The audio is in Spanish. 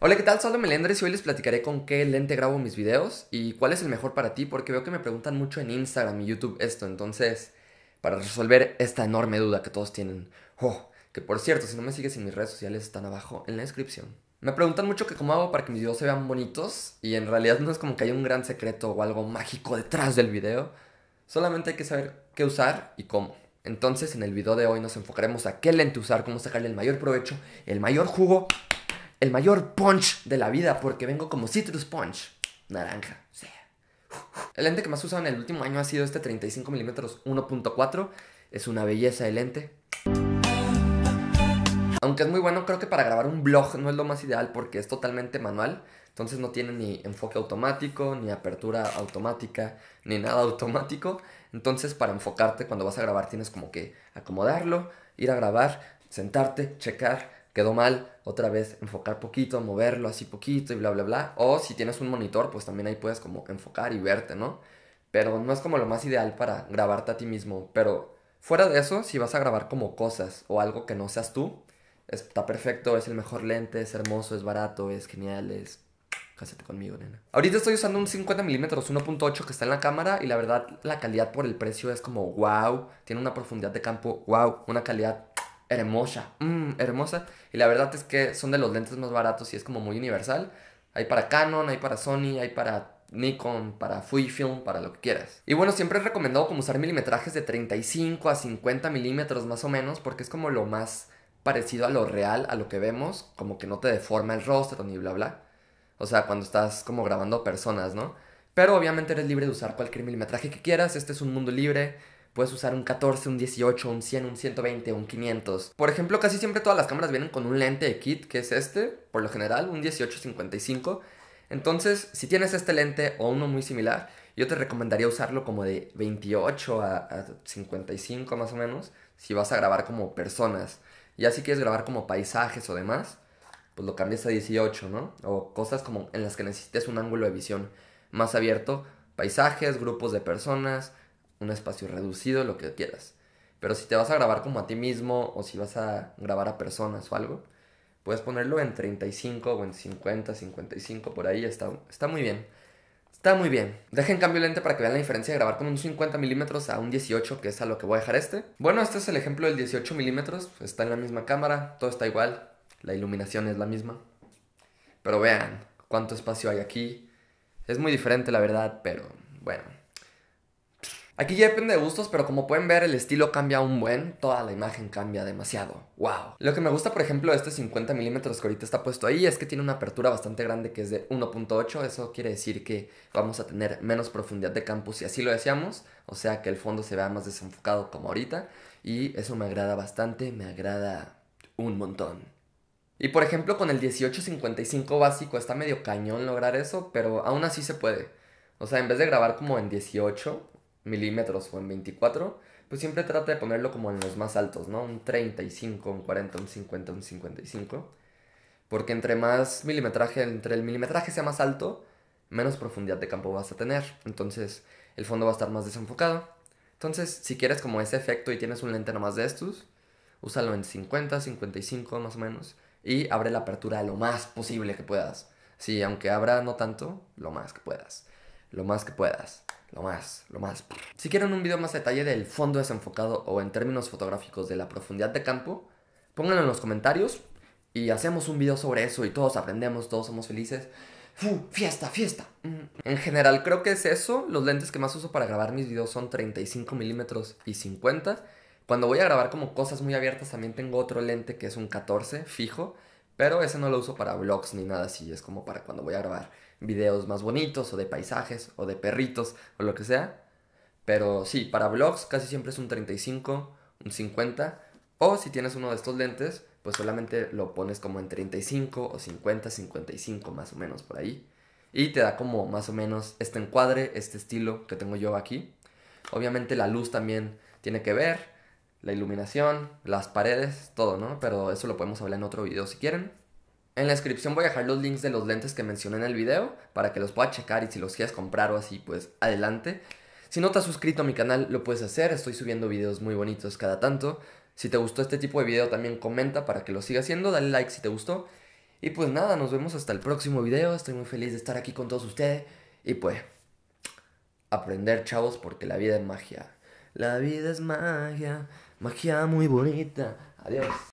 Hola, ¿qué tal? Soy Melendres y hoy les platicaré con qué lente grabo mis videos y cuál es el mejor para ti, porque veo que me preguntan mucho en Instagram y YouTube esto, entonces, para resolver esta enorme duda que todos tienen. Oh, que por cierto, si no me sigues en mis redes sociales están abajo en la descripción. Me preguntan mucho que cómo hago para que mis videos se vean bonitos y en realidad no es como que haya un gran secreto o algo mágico detrás del video, solamente hay que saber qué usar y cómo. Entonces en el video de hoy nos enfocaremos a qué lente usar, cómo sacarle el mayor provecho, el mayor jugo el mayor punch de la vida porque vengo como citrus punch. Naranja. El lente que más he usado en el último año ha sido este 35 mm 1.4. Es una belleza el lente. Aunque es muy bueno, creo que para grabar un vlog no es lo más ideal porque es totalmente manual. Entonces no tiene ni enfoque automático, ni apertura automática, ni nada automático. Entonces para enfocarte cuando vas a grabar tienes como que acomodarlo, ir a grabar, sentarte, checar, quedó mal, otra vez enfocar poquito, moverlo así poquito y bla, bla, bla. O si tienes un monitor, pues también ahí puedes como enfocar y verte, ¿no? Pero no es como lo más ideal para grabarte a ti mismo. Pero fuera de eso, si vas a grabar como cosas o algo que no seas tú, está perfecto, es el mejor lente, es hermoso, es barato, es genial, es Cásate conmigo, nena. Ahorita estoy usando un 50 mm 1.8 que está en la cámara y la verdad la calidad por el precio es como wow. Tiene una profundidad de campo wow. Una calidad hermosa, mm, hermosa. Y la verdad es que son de los lentes más baratos y es como muy universal. Hay para Canon, hay para Sony, hay para Nikon, para Fujifilm, para lo que quieras. Y bueno, siempre he recomendado como usar milimetrajes de 35 a 50 milímetros más o menos, porque es como lo más parecido a lo real, a lo que vemos, como que no te deforma el rostro ni bla bla. O sea, cuando estás como grabando personas, ¿no? Pero obviamente eres libre de usar cualquier milimetraje que quieras, este es un mundo libre, Puedes usar un 14, un 18, un 100, un 120, un 500. Por ejemplo, casi siempre todas las cámaras vienen con un lente de kit, que es este, por lo general, un 18-55. Entonces, si tienes este lente o uno muy similar, yo te recomendaría usarlo como de 28 a, a 55 más o menos, si vas a grabar como personas. Ya si quieres grabar como paisajes o demás, pues lo cambias a 18, ¿no? O cosas como en las que necesites un ángulo de visión más abierto, paisajes, grupos de personas, un espacio reducido, lo que quieras. Pero si te vas a grabar como a ti mismo o si vas a grabar a personas o algo, puedes ponerlo en 35 o en 50, 55, por ahí está, está muy bien. Está muy bien. Dejen cambio lente para que vean la diferencia de grabar con un 50 milímetros a un 18, que es a lo que voy a dejar este. Bueno, este es el ejemplo del 18 milímetros. Está en la misma cámara, todo está igual. La iluminación es la misma. Pero vean cuánto espacio hay aquí. Es muy diferente, la verdad, pero bueno. Aquí ya depende de gustos, pero como pueden ver el estilo cambia un buen, toda la imagen cambia demasiado. ¡Wow! Lo que me gusta por ejemplo de este 50 milímetros que ahorita está puesto ahí es que tiene una apertura bastante grande que es de 1.8, eso quiere decir que vamos a tener menos profundidad de campo si así lo deseamos, o sea que el fondo se vea más desenfocado como ahorita y eso me agrada bastante, me agrada un montón. Y por ejemplo con el 1855 básico está medio cañón lograr eso, pero aún así se puede. O sea, en vez de grabar como en 18 milímetros o en 24, pues siempre trata de ponerlo como en los más altos, ¿no? Un 35, un 40, un 50, un 55. Porque entre más milimetraje, entre el milimetraje sea más alto, menos profundidad de campo vas a tener. Entonces el fondo va a estar más desenfocado. Entonces, si quieres como ese efecto y tienes un lente nomás de estos, úsalo en 50, 55 más o menos. Y abre la apertura lo más posible que puedas. Sí, aunque abra no tanto, lo más que puedas. Lo más que puedas lo más, lo más. Si quieren un video más detalle del fondo desenfocado o en términos fotográficos de la profundidad de campo, pónganlo en los comentarios y hacemos un video sobre eso y todos aprendemos, todos somos felices. ¡Fiesta, fiesta! Mm. En general creo que es eso. Los lentes que más uso para grabar mis videos son 35 mm y 50. Cuando voy a grabar como cosas muy abiertas también tengo otro lente que es un 14 fijo. Pero ese no lo uso para vlogs ni nada así, es como para cuando voy a grabar videos más bonitos o de paisajes o de perritos o lo que sea. Pero sí, para vlogs casi siempre es un 35, un 50. O si tienes uno de estos lentes, pues solamente lo pones como en 35 o 50, 55 más o menos por ahí. Y te da como más o menos este encuadre, este estilo que tengo yo aquí. Obviamente la luz también tiene que ver la iluminación, las paredes, todo, ¿no? Pero eso lo podemos hablar en otro video si quieren. En la descripción voy a dejar los links de los lentes que mencioné en el video para que los puedas checar y si los quieres comprar o así, pues adelante. Si no te has suscrito a mi canal, lo puedes hacer, estoy subiendo videos muy bonitos cada tanto. Si te gustó este tipo de video, también comenta para que lo siga haciendo, dale like si te gustó. Y pues nada, nos vemos hasta el próximo video, estoy muy feliz de estar aquí con todos ustedes. Y pues, aprender chavos porque la vida es magia. La vida es magia. ma chiamo i bonita. Adios.